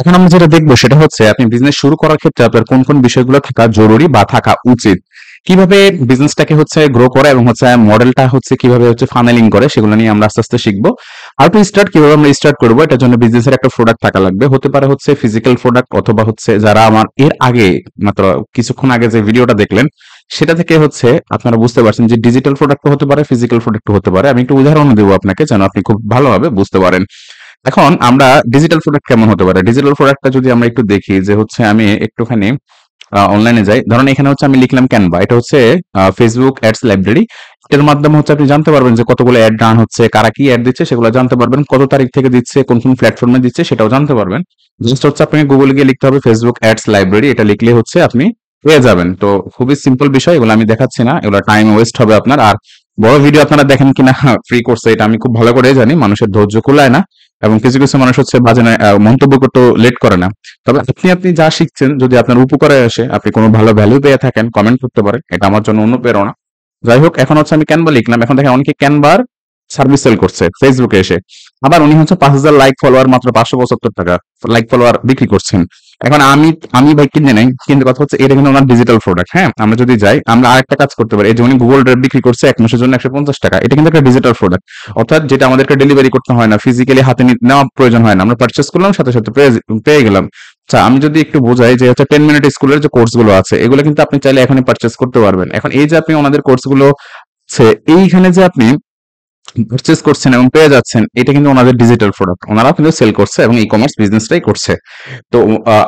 এখন আমরা যেটা দেখবো সেটা হচ্ছে আপনি বিজনেস শুরু করার ক্ষেত্রে আপনার কোন কোন বিষয়গুলো থাকা জরুরি বা থাকা উচিত কিভাবে বিজনেসটাকে হচ্ছে গ্রো করে এবং হচ্ছে মডেলটা হচ্ছে কিভাবে হচ্ছে ফানেলিং করে সেগুলো নিয়ে আমরা আস্তে আস্তে শিখবো আর টু স্টার্ট কিভাবে আমরা স্টার্ট করবো এটার জন্য বিজনেসের একটা প্রোডাক্ট থাকা লাগবে হতে পারে হচ্ছে ফিজিক্যাল প্রোডাক্ট অথবা হচ্ছে যারা আমার এর আগে মাত্র কিছুক্ষণ আগে যে ভিডিওটা দেখলেন সেটা থেকে হচ্ছে আপনারা বুঝতে পারছেন যে ডিজিটাল প্রোডাক্ট হতে পারে ফিজিক্যাল প্রোডাক্ট হতে পারে আমি একটু উদাহরণ দেবো আপনাকে যেন আপনি খুব ভালোভাবে বুঝতে পারেন এখন আমরা ডিজিটাল প্রোডাক্ট কেমন হতে পারে ডিজিটাল প্রোডাক্টটা যদি আমরা একটু দেখি যে হচ্ছে আমি একটুখানি অনলাইনে যাই ধরেন এখানে হচ্ছে আমি লিখলাম ক্যানভা এটা হচ্ছে ফেসবুক অ্যাডস লাইব্রেরি এটার মাধ্যমে হচ্ছে আপনি জানতে পারবেন যে কতগুলো অ্যাড রান হচ্ছে কারা কি অ্যাড দিচ্ছে সেগুলো জানতে পারবেন কত তারিখ থেকে দিচ্ছে কোন কোন প্ল্যাটফর্মে দিচ্ছে সেটাও জানতে পারবেন জাস্ট হচ্ছে আপনাকে গুগল গিয়ে লিখতে হবে ফেসবুক অ্যাডস লাইব্রেরি এটা লিখলে হচ্ছে আপনি পেয়ে যাবেন তো খুবই সিম্পল বিষয় এগুলো আমি দেখাচ্ছি না এগুলো টাইম ওয়েস্ট হবে আপনার আর বড় ভিডিও আপনারা দেখেন কিনা ফ্রি কোর্সে এটা আমি খুব ভালো করে জানি মানুষের ধৈর্য খোলায় না এবং কিছু কিছু মানুষ হচ্ছে বাজে মন্তব্য করতে লেট করে না তবে আপনি আপনি যা শিখছেন যদি আপনার উপকারে আসে আপনি কোনো ভালো ভ্যালু পেয়ে থাকেন কমেন্ট করতে পারেন এটা আমার জন্য অনুপ্রেরণা যাই হোক এখন হচ্ছে আমি ক্যানবা লিখলাম এখন দেখেন অনেকে ক্যানবার সার্ভিস সেল করছে ফেসবুকে এসে আবার উনি হচ্ছে পাঁচ হাজার লাইক ফলোয়ার মাত্র পাঁচশো পঁচাত্তর টাকা লাইক ফলোয়ার বিক্রি করছেন এখন আমি আমি বাইক কিনে নাই কিন্তু কথা হচ্ছে এটা কিন্তু ওনার ডিজিটাল প্রোডাক্ট হ্যাঁ আমরা যদি যাই আমরা আরেকটা কাজ করতে পারি এই যে উনি গুগল ড্রাইভ বিক্রি করছে এক মাসের জন্য একশো পঞ্চাশ টাকা এটা কিন্তু একটা ডিজিটাল প্রোডাক্ট অর্থাৎ যেটা আমাদেরকে ডেলিভারি করতে হয় না ফিজিক্যালি হাতে নেওয়া প্রয়োজন হয় না আমরা পারচেস করলাম সাথে সাথে পেয়ে গেলাম আচ্ছা আমি যদি একটু বোঝাই যে হচ্ছে টেন মিনিট স্কুলের যে কোর্স গুলো আছে এগুলো কিন্তু আপনি চাইলে এখনই পারচেস করতে পারবেন এখন এই যে আপনি ওনাদের গুলো এইখানে যে আপনি পারচেস করছেন এবং পেয়ে যাচ্ছেন এটা কিন্তু ওনাদের ডিজিটাল প্রোডাক্ট ওনারা কিন্তু সেল করছে এবং ই কমার্স বিজনেসটাই করছে তো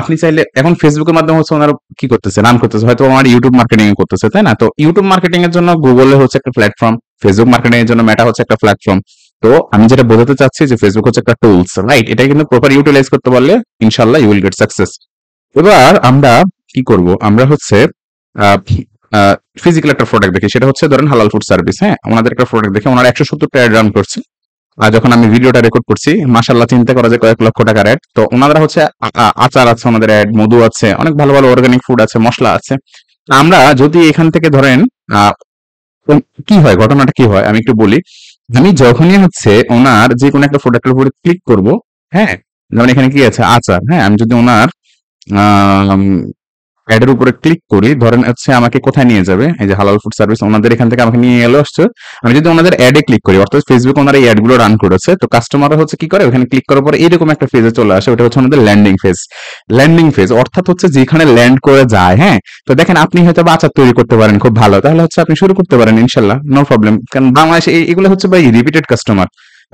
আপনি চাইলে এখন ফেসবুকের মাধ্যমে হচ্ছে ওনারা কি করতেছে নাম করতেছে হয়তো আমার ইউটিউব মার্কেটিং এ করতেছে তাই না তো ইউটিউব মার্কেটিং এর জন্য গুগলে হচ্ছে একটা প্ল্যাটফর্ম ফেসবুক মার্কেটিং এর জন্য মেটা হচ্ছে একটা প্ল্যাটফর্ম তো আমি যেটা বোঝাতে চাচ্ছি যে ফেসবুক হচ্ছে একটা টুলস রাইট এটা কিন্তু প্রপার ইউটিলাইজ করতে পারলে ইনশাল্লাহ ইউ উইল গেট সাকসেস এবার আমরা কি করব আমরা হচ্ছে ফিজিক্যাল একটা প্রোডাক্ট দেখি সেটা হচ্ছে ধরেন হালাল ফুড সার্ভিস হ্যাঁ ওনাদের একটা প্রোডাক্ট দেখে ওনারা একশো সত্তর টাকা রান করছে আর যখন আমি ভিডিওটা রেকর্ড করছি মাসাল্লাহ চিন্তা করা যায় কয়েক লক্ষ টাকার অ্যাড তো ওনারা হচ্ছে আচার আছে ওনাদের অ্যাড মধু আছে অনেক ভালো ভালো অর্গানিক ফুড আছে মশলা আছে আমরা যদি এখান থেকে ধরেন কি হয় ঘটনাটা কি হয় আমি একটু বলি আমি যখনই হচ্ছে ওনার যে কোনো একটা প্রোডাক্টের উপরে ক্লিক করব হ্যাঁ যেমন এখানে কি আছে আচার হ্যাঁ আমি যদি ওনার অ্যাডের উপরে ক্লিক করি ধরেন হচ্ছে আমাকে কোথায় নিয়ে যাবে এই যে হালাল ফুড সার্ভিস ওনাদের এখান থেকে আমাকে নিয়ে এলো আসছে আমি যদি ওনাদের অ্যাডে ক্লিক করি অর্থাৎ ফেসবুক ওনার এই অ্যাডগুলো রান করেছে তো কাস্টমার হচ্ছে কি করে ওখানে ক্লিক করার পর এরকম একটা ফেজে চলে আসে ওটা হচ্ছে ওনাদের ল্যান্ডিং ফেজ ল্যান্ডিং ফেজ অর্থাৎ হচ্ছে যেখানে ল্যান্ড করে যায় হ্যাঁ তো দেখেন আপনি হয়তো বাচ্চা তৈরি করতে পারেন খুব ভালো তাহলে হচ্ছে আপনি শুরু করতে পারেন ইনশাল্লাহ নো প্রবলেম কারণ বাংলাদেশে এগুলো হচ্ছে ভাই রিপিটেড কাস্টমার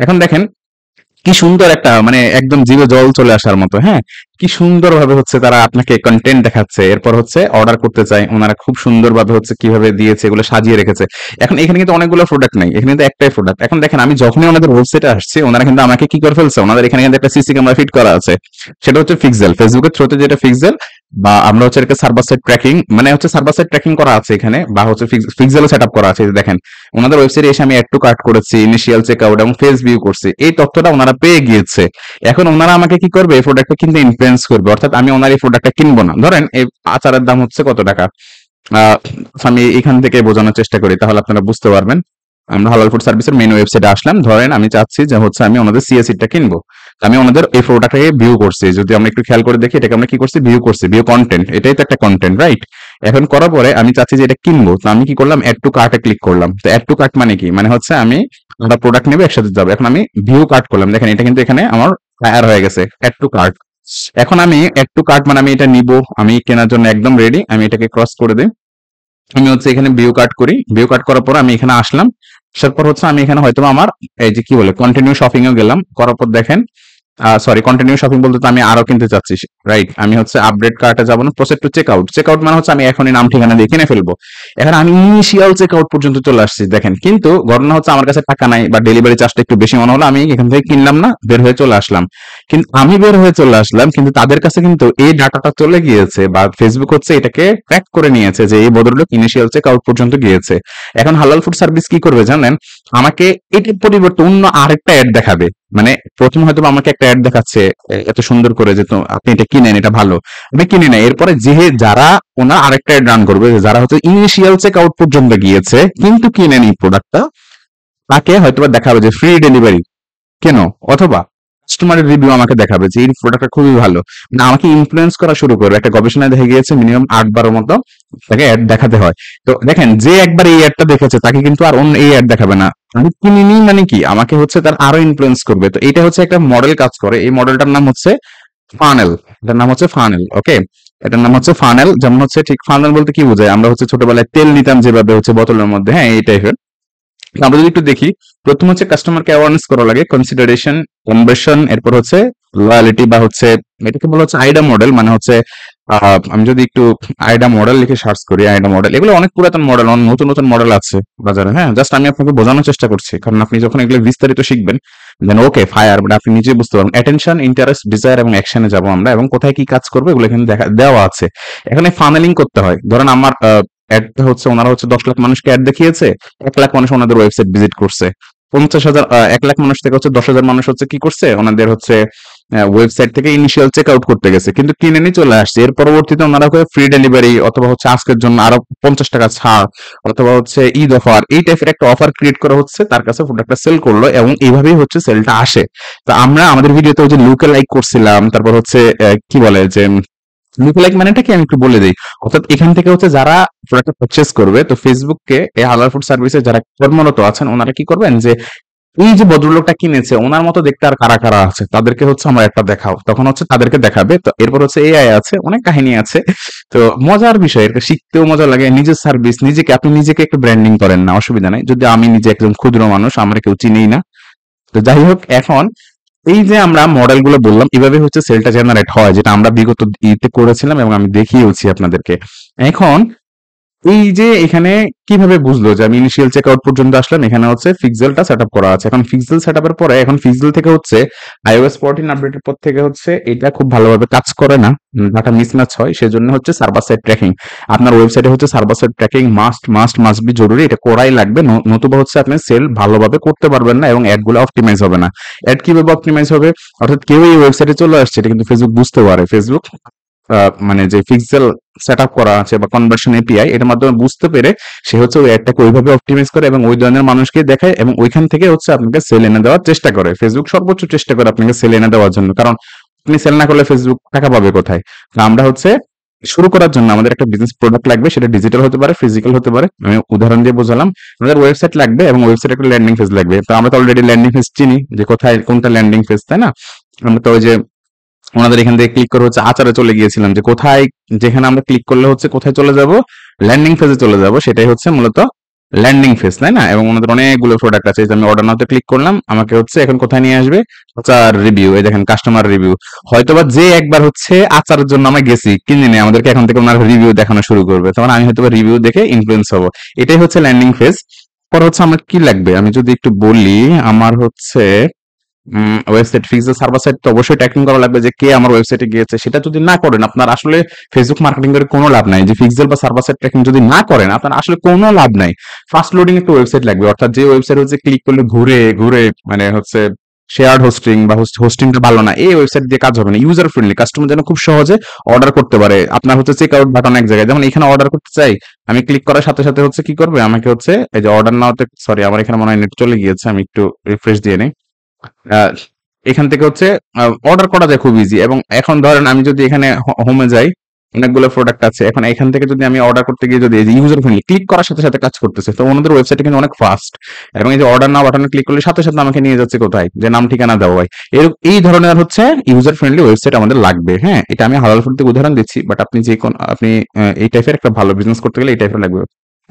এখন দেখেন কি সুন্দর একটা মানে একদম জীবে জল চলে আসার মতো হ্যাঁ কি সুন্দরভাবে হচ্ছে তারা আপনাকে কন্টেন্ট দেখাচ্ছে এরপর হচ্ছে অর্ডার করতে চাই ওনারা খুব সুন্দরভাবে হচ্ছে কিভাবে দিয়েছে এগুলো সাজিয়ে রেখেছে এখন এখানে কিন্তু অনেকগুলো প্রোডাক্ট নাই এখানে কিন্তু একটাই প্রোডাক্ট এখন দেখেন আমি যখনই ওনাদের ওয়েবসাইটে আসছি ওনারা কিন্তু আমাকে কি করে ফেলছে ওনাদের এখানে কিন্তু একটা সিসি ক্যামেরা ফিট করা আছে সেটা হচ্ছে ফিক্সেল ফেসবুকের থ্রুতে যেটা ফিক্সেল বা আমরা হচ্ছে এটাকে সার্ভার সাইড ট্র্যাকিং মানে হচ্ছে সার্ভার সাইড ট্র্যাকিং করা আছে এখানে বা হচ্ছে ফিক্সেল সেট আপ করা আছে দেখেন ওনাদের ওয়েবসাইটে এসে আমি অ্যাড টু কার্ট করেছি ইনিশিয়াল চেক আউট এবং ফেস ভিউ করছি এই তথ্যটা ওনারা পেয়ে গিয়েছে এখন ওনারা আমাকে কি করবে এই প্রোডাক্টটা কিন্তু ডিফারেন্স করবে অর্থাৎ আমি ওনার এই প্রোডাক্টটা কিনবো না ধরেন এই আচারের দাম হচ্ছে কত টাকা আমি এখান থেকে বোঝানোর চেষ্টা করি তাহলে আপনারা বুঝতে পারবেন আমরা হালাল ফুড সার্ভিসের মেন ওয়েবসাইটে আসলাম ধরেন আমি চাচ্ছি যে হচ্ছে আমি ওনাদের সিএসিটা কিনবো আমি ওনাদের এই প্রোডাক্টটাকে ভিউ করছি যদি আমরা একটু খেয়াল করে দেখি এটাকে আমরা কি করছি ভিউ করছি ভিউ কন্টেন্ট এটাই তো একটা কন্টেন্ট রাইট এখন করার পরে আমি চাচ্ছি যে এটা কিনবো তো আমি কি করলাম অ্যাড টু কার্টে ক্লিক করলাম তো অ্যাড টু কার্ট মানে কি মানে হচ্ছে আমি ওটা প্রোডাক্ট নেবে একসাথে যাবো এখন আমি ভিউ কার্ট করলাম দেখেন এটা কিন্তু এখানে আমার ফায়ার হয়ে গেছে অ্যাড টু কার্ট এখন আমি একটু কাট মানে আমি এটা নিব আমি কেনার জন্য একদম রেডি আমি এটাকে ক্রস করে দিই আমি হচ্ছে এখানে ভিউ কাট করি ভিউ কাট করার পর আমি এখানে আসলাম তারপর হচ্ছে আমি এখানে হয়তো আমার এই যে কি বলে কন্টিনিউ শপিং এ গেলাম করার পর দেখেন সরি কন্টিনিউ শপিং বলতে তো আমি আরো কিনতে চাচ্ছি রাইট আমি হচ্ছে আপডেট কার্টে যাবো না process to check out check out মানে হচ্ছে আমি এখনই নাম ঠিকানা দিয়ে কিনে ফেলবো এখন আমি ইনিশিয়াল চেক আউট পর্যন্ত চলে আসছি দেখেন কিন্তু ঘটনা হচ্ছে আমার কাছে টাকা নাই বা ডেলিভারি চার্জটা একটু বেশি মনে হলো আমি এখান থেকে কিনলাম না বের হয়ে চলে আসলাম কিন্তু আমি বের হয়ে চলে আসলাম কিন্তু তাদের কাছে কিন্তু এই ডাটাটা চলে গিয়েছে বা ফেসবুক হচ্ছে এটাকে ট্র্যাক করে নিয়েছে যে এই ভদ্রলোক ইনিশিয়াল চেক আউট পর্যন্ত গিয়েছে এখন হালাল ফুড সার্ভিস কি করবে জানেন আমাকে এটির পরিবর্তে অন্য আরেকটা অ্যাড দেখাবে মানে প্রথম হয়তো আমাকে একটা অ্যাড দেখাচ্ছে এত সুন্দর করে যে তো আপনি এটা কিনেন এটা ভালো আপনি কিনে নেয় এরপরে যে যারা ওনার আরেকটা অ্যাড রান করবে যারা হয়তো ইনিশিয়াল চেক আউট পর্যন্ত গিয়েছে কিন্তু কিনে নেই প্রোডাক্টটা তাকে হয়তো দেখাবে যে ফ্রি ডেলিভারি কেন অথবা কাস্টমারের রিভিউ আমাকে দেখাবে যে এই প্রোডাক্টটা খুবই ভালো মানে আমাকে ইনফ্লুয়েন্স করা শুরু করবে একটা গবেষণায় দেখা গিয়েছে মিনিমাম আট বারো মতো তাকে অ্যাড দেখাতে হয় তো দেখেন যে একবার এই অ্যাডটা দেখেছে তাকে কিন্তু আর অন্য এই অ্যাড দেখাবে না আমি মানে কি আমাকে হচ্ছে তার আরো ইনফ্লুয়েন্স করবে তো এটা হচ্ছে একটা মডেল কাজ করে এই মডেলটার নাম হচ্ছে ফানেল এটার নাম হচ্ছে ফানেল ওকে এটার নাম হচ্ছে ফানেল যেমন হচ্ছে ঠিক ফানেল বলতে কি বোঝায় আমরা হচ্ছে ছোটবেলায় তেল নিতাম যেভাবে হচ্ছে বোতলের মধ্যে হ্যাঁ এই টাইপের আমরা যদি একটু দেখি প্রথম হচ্ছে কাস্টমারকে অ্যাওয়ারনেস করা লাগে কনসিডারেশন কনভার্সন এরপর হচ্ছে লয়ালিটি বা হচ্ছে এটাকে বলা হচ্ছে আইডা মডেল মানে হচ্ছে আমি যদি একটু আইডা মডেল লিখে সার্চ করি আইডা মডেল এগুলো অনেক পুরাতন মডেল অনেক নতুন নতুন মডেল আছে বাজারে হ্যাঁ জাস্ট আমি আপনাকে বোঝানোর চেষ্টা করছি কারণ আপনি যখন এগুলো বিস্তারিত শিখবেন দেন ওকে ফায়ার মানে আপনি নিজে বুঝতে পারবেন অ্যাটেনশন ইন্টারেস্ট ডিজায়ার এবং অ্যাকশনে যাব আমরা এবং কোথায় কি কাজ করবো এগুলো এখানে দেখা দেওয়া আছে এখানে ফানেলিং করতে হয় ধরেন আমার অ্যাডটা হচ্ছে ওনারা হচ্ছে দশ লাখ মানুষকে অ্যাড দেখিয়েছে এক লাখ মানুষ ওনাদের ওয়েবসাইট ভিজিট করছে পঞ্চাশ হাজার এক লাখ মানুষ থেকে হচ্ছে দশ হাজার মানুষ হচ্ছে কি করছে ওনাদের হচ্ছে ওয়েবসাইট হ্যাঁ, থেকে ইনিশিয়াল চেক আউট করতে গেছে কিন্তু কিনে নিয়ে চলে আসছে এর পরবর্তীতে ওনারা করে ফ্রি ডেলিভারি অথবা হচ্ছে আজকের জন্য আরো পঞ্চাশ টাকা ছাড় অথবা হচ্ছে ঈদ অফার এই টাইপের একটা অফার ক্রিয়েট করা হচ্ছে তার কাছে প্রোডাক্টটা সেল করলো এবং এইভাবেই হচ্ছে সেলটা আসে তো আমরা আমাদের ভিডিওতে হচ্ছে যে লুকে লাইক করছিলাম তারপর হচ্ছে কি বলে যে লুকলাইক মানেটা কি আমি একটু বলে দিই অর্থাৎ এখান থেকে হচ্ছে যারা প্রোডাক্ট পারচেস করবে তো ফেসবুককে এই হালাল ফুড সার্ভিসে যারা কর্মরত আছেন ওনারা কি করবেন যে এই যে ভদ্রলোকটা কিনেছে ওনার মতো দেখতে আর কারা কারা আছে তাদেরকে হচ্ছে আমরা একটা দেখাও তখন হচ্ছে তাদেরকে দেখাবে তো এরপর হচ্ছে এআই আছে অনেক কাহিনী আছে তো মজার বিষয় এটা শিখতেও মজা লাগে নিজের সার্ভিস নিজেকে আপনি নিজেকে একটু ব্র্যান্ডিং করেন না অসুবিধা নাই যদি আমি নিজে একদম ক্ষুদ্র মানুষ আমরা কেউ চিনেই না তো যাই হোক এখন এই যে আমরা মডেল গুলো বললাম এভাবে হচ্ছে সেলটা জেনারেট হয় যেটা আমরা বিগত ইতে করেছিলাম এবং আমি দেখিয়েওছি আপনাদেরকে এখন এই যে এখানে কিভাবে বুঝলো যে আমি ইনিশিয়াল চেকআউট পর্যন্ত আসলাম এখানে হচ্ছে ফিক্সেলটা সেট আপ করা আছে এখন ফিক্সেল সেট আপের পরে এখন ফিক্সেল থেকে হচ্ছে আইওএস ফোরটিন আপডেটের পর থেকে হচ্ছে এটা খুব ভালোভাবে কাজ করে না ডাটা মিসম্যাচ হয় সেজন্য হচ্ছে সার্ভার সাইড ট্র্যাকিং আপনার ওয়েবসাইটে হচ্ছে server side tracking must must must be জরুরি এটা করাই লাগবে নতুবা হচ্ছে আপনি সেল ভালোভাবে করতে পারবেন না এবং অ্যাডগুলো অপটিমাইজ হবে না অ্যাড কিভাবে অপটিমাইজ হবে অর্থাৎ কেউ এই ওয়েবসাইটে চলে আসছে এটা কিন্তু ফেসবুক বুঝতে পারে ফেসবুক মানে যে ফিক্সেল সেট করা আছে বা কনভার্সন এপিআই এটার মাধ্যমে বুঝতে পেরে সে হচ্ছে ওই অ্যাডটাকে ওইভাবে অপটিমাইজ করে এবং ওই ধরনের মানুষকে দেখায় এবং ওইখান থেকে হচ্ছে আপনাকে সেল এনে দেওয়ার চেষ্টা করে ফেসবুক সর্বোচ্চ চেষ্টা করে আপনাকে সেল এনে দেওয়ার জন্য কারণ আপনি সেল না করলে ফেসবুক টাকা পাবে কোথায় আমরা হচ্ছে শুরু করার জন্য আমাদের একটা বিজনেস প্রোডাক্ট লাগবে সেটা ডিজিটাল হতে পারে ফিজিক্যাল হতে পারে আমি উদাহরণ দিয়ে বোঝালাম আমাদের ওয়েবসাইট লাগবে এবং ওয়েবসাইট একটা ল্যান্ডিং ফেজ লাগবে তো আমরা তো অলরেডি ল্যান্ডিং ফেজ চিনি যে কোথায় কোনটা ল্যান্ডিং ফেজ তাই না আমরা তো ওই যে ওনাদের এখান থেকে ক্লিক করে হচ্ছে আচারে চলে গিয়েছিলাম যে কোথায় যেখানে আমরা ক্লিক করলে হচ্ছে কোথায় চলে যাব ল্যান্ডিং ফেজে চলে যাব সেটাই হচ্ছে মূলত ল্যান্ডিং ফেজ তাই না এবং ওনাদের অনেকগুলো প্রোডাক্ট আছে আমি অর্ডার নাতে ক্লিক করলাম আমাকে হচ্ছে এখন কোথায় নিয়ে আসবে আচার রিভিউ এই দেখেন কাস্টমার রিভিউ হয়তোবা যে একবার হচ্ছে আচারের জন্য আমরা গেছি কিনে নেই আমাদেরকে এখন থেকে ওনার রিভিউ দেখানো শুরু করবে তখন মানে আমি হয়তোবা রিভিউ দেখে ইনফ্লুয়েন্স হবো এটাই হচ্ছে ল্যান্ডিং ফেজ পর হচ্ছে আমার কি লাগবে আমি যদি একটু বলি আমার হচ্ছে ওয়েবসাইট ফিক্স সার্ভার সাইট তো অবশ্যই ট্র্যাকিং করা লাগবে যে কে আমার ওয়েবসাইটে গিয়েছে সেটা যদি না করেন আপনার আসলে ফেসবুক মার্কেটিং করে কোনো লাভ নাই যে ফিক্সেল বা সার্ভার সাইট ট্র্যাকিং যদি না করেন আপনার আসলে কোনো লাভ নাই ফার্স্ট লোডিং একটা ওয়েবসাইট লাগবে অর্থাৎ যে ওয়েবসাইট হচ্ছে ক্লিক করলে ঘুরে ঘুরে মানে হচ্ছে শেয়ার হোস্টিং বা হোস্টিংটা ভালো না এই ওয়েবসাইট দিয়ে কাজ হবে না ইউজার ফ্রেন্ডলি কাস্টমার যেন খুব সহজে অর্ডার করতে পারে আপনার হচ্ছে চেক আউট বাটন এক জায়গায় যেমন এখানে অর্ডার করতে চাই আমি ক্লিক করার সাথে সাথে হচ্ছে কি করবে আমাকে হচ্ছে এই যে অর্ডার নাওতে সরি আমার এখানে মনে হয় নেট চলে গিয়েছে আমি একটু রিফ্রেশ দিয়ে নিই এখান থেকে হচ্ছে অর্ডার করা যায় খুব ইজি এবং এখন ধরেন আমি যদি এখানে হোমে যাই অনেকগুলো প্রোডাক্ট আছে এখন এখান থেকে যদি আমি অর্ডার করতে গিয়ে যদি ইউজার ফ্রেন্ডলি ক্লিক করার সাথে সাথে কাজ করতেছে তো ওনাদের ওয়েবসাইটে কিন্তু অনেক ফাস্ট এবং এই যে অর্ডার না বাটনে ক্লিক করলে সাথে সাথে আমাকে নিয়ে যাচ্ছে কোথায় যে নাম ঠিকানা দেওয়া হয় এর এই ধরনের হচ্ছে ইউজার ফ্রেন্ডলি ওয়েবসাইট আমাদের লাগবে হ্যাঁ এটা আমি হালাল ফুড থেকে উদাহরণ দিচ্ছি বাট আপনি যে কোন আপনি এই টাইপের একটা ভালো বিজনেস করতে গেলে এই টাইপের লাগবে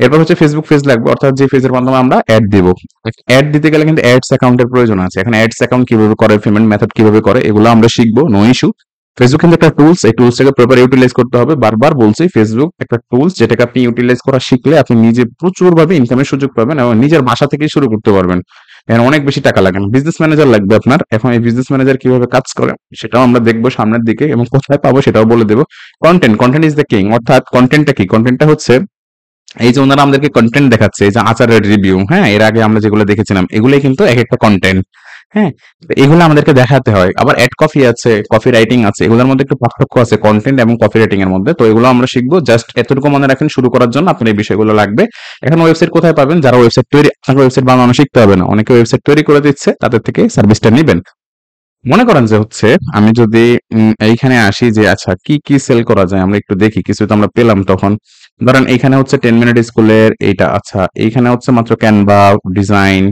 এরপর হচ্ছে ফেসবুক পেজ লাগবে অর্থাৎ যে পেজের মাধ্যমে আমরা অ্যাড দেবো অ্যাড দিতে গেলে কিন্তু অ্যাডস অ্যাকাউন্টের প্রয়োজন আছে এখন অ্যাডস অ্যাকাউন্ট কিভাবে করে পেমেন্ট মেথড কিভাবে করে এগুলো আমরা শিখবো নো ইস্যু ফেসবুক কিন্তু একটা টুলস এই টুলসটাকে প্রপার ইউটিলাইজ করতে হবে বারবার বলছি ফেসবুক একটা টুলস যেটাকে আপনি ইউটিলাইজ করা শিখলে আপনি নিজে প্রচুরভাবে ইনকামের সুযোগ পাবেন এবং নিজের বাসা থেকেই শুরু করতে পারবেন এখন অনেক বেশি টাকা লাগে না বিজনেস ম্যানেজার লাগবে আপনার এখন এই বিজনেস ম্যানেজার কিভাবে কাজ করে সেটাও আমরা দেখবো সামনের দিকে এবং কোথায় পাবো সেটাও বলে দেবো content content is the king অর্থাৎ কন্টেন্টটা কি কন্টেন্টটা হচ্ছে এই যে ওনারা আমাদেরকে কন্টেন্ট দেখাচ্ছে যে আচারের রিভিউ হ্যাঁ এর আগে আমরা যেগুলো দেখেছিলাম এগুলোই কিন্তু এক একটা কন্টেন্ট হ্যাঁ এগুলো আমাদেরকে দেখাতে হয় আবার অ্যাড কফি আছে কফি রাইটিং আছে এগুলোর মধ্যে একটু পার্থক্য আছে কন্টেন্ট এবং কফি রাইটিং এর মধ্যে তো এগুলো আমরা শিখবো জাস্ট এতটুকু মনে রাখেন শুরু করার জন্য আপনার এই বিষয়গুলো লাগবে এখন ওয়েবসাইট কোথায় পাবেন যারা ওয়েবসাইট তৈরি আপনাকে ওয়েবসাইট বানানো শিখতে হবে না অনেকে ওয়েবসাইট তৈরি করে দিচ্ছে তাদের থেকে সার্ভিসটা নেবেন মনে করেন যে হচ্ছে আমি যদি এইখানে আসি যে আচ্ছা কি কি সেল করা যায় আমরা একটু দেখি কিছু তো আমরা পেলাম তখন ধরেন এখানে হচ্ছে টেন মিনিট স্কুলের এইটা আচ্ছা এইখানে হচ্ছে মাত্র ক্যানভা ডিজাইন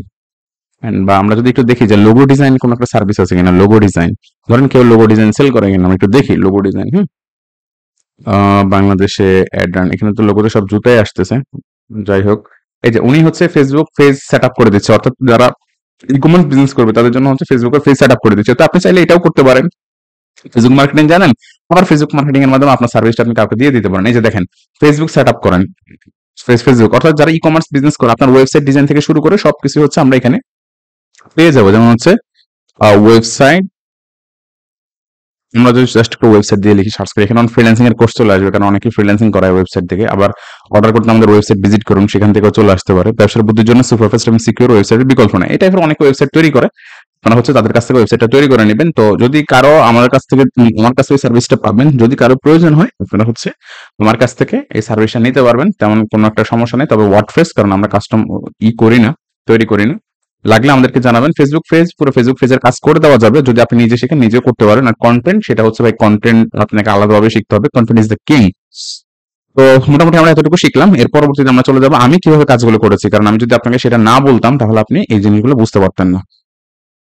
বা আমরা যদি একটু দেখি যে লোগো ডিজাইন কোন একটা সার্ভিস আছে কিনা লোগো ডিজাইন ধরেন কেউ লোগো ডিজাইন সেল করে কিনা আমরা একটু দেখি লোগো ডিজাইন হম বাংলাদেশে অ্যাড এখানে তো লোগোতে সব জুতাই আসতেছে যাই হোক এই যে উনি হচ্ছে ফেসবুক পেজ সেট আপ করে দিচ্ছে অর্থাৎ যারা ই কমার্স বিজনেস করবে তাদের জন্য হচ্ছে ফেসবুকের পেজ সেট আপ করে দিচ্ছে তো আপনি চাইলে এটাও করতে পারেন ফেসবুক মার্কেটিং জানেন আবার ফেসবুক মার্কেটিং এর মাধ্যমে আপনার সার্ভিসটা আপনি কাউকে দিয়ে দিতে পারেন এই যে দেখেন ফেসবুক সেট আপ করেন ফেসবুক অর্থাৎ যারা ই কমার্স বিজনেস করে আপনার ওয়েবসাইট ডিজাইন থেকে শুরু করে সবকিছু হচ্ছে আমরা এখানে পেয়ে যাবো যেমন হচ্ছে ওয়েবসাইট আমরা যদি জাস্ট একটা ওয়েবসাইট দিয়ে লিখি সার্চ করি এখানে ফ্রিল্যান্সিং এর কোর্স চলে আসবে কারণ অনেকে ফ্রিল্যান্সিং করা হয় ওয়েবসাইট থেকে আবার অর্ডার করতে আমাদের ওয়েবসাইট ভিজিট করুন সেখান থেকে চলে আসতে পারে ব্যবসার বুদ্ধির জন্য সুপারফাস্ট এবং সিকিউর ওয়েবসাইট বিকল্প না এই টাইপের অনেক ওয়েবসাইট তৈরি করে মানে হচ্ছে তাদের কাছ থেকে ওয়েবসাইটটা তৈরি করে নেবেন তো যদি কারো আমার কাছ থেকে আমার কাছ থেকে সার্ভিসটা পাবেন যদি কারো প্রয়োজন হয় আপনারা হচ্ছে আমার কাছ থেকে এই সার্ভিসটা নিতে পারবেন তেমন কোনো একটা সমস্যা নেই তবে ওয়ার্ডফ্রেস কারণ আমরা কাস্টম ই করি না তৈরি করি না লাগলে আমাদেরকে জানাবেন ফেসবুক পেজ পুরো ফেসবুক পেজের কাজ করে দেওয়া যাবে যদি আপনি নিজে শিখে নিজে করতে পারেন আর কন্টেন্ট সেটা হচ্ছে ভাই কন্টেন্ট আপনাকে আলাদাভাবে শিখতে হবে কন্টেন্ট ইজ দ্য কিং তো মোটামুটি আমরা এতটুকু শিখলাম এর পরবর্তীতে আমরা চলে যাবো আমি কিভাবে কাজগুলো করেছি কারণ আমি যদি আপনাকে সেটা না বলতাম তাহলে আপনি এই জিনিসগুলো বুঝতে পারতেন না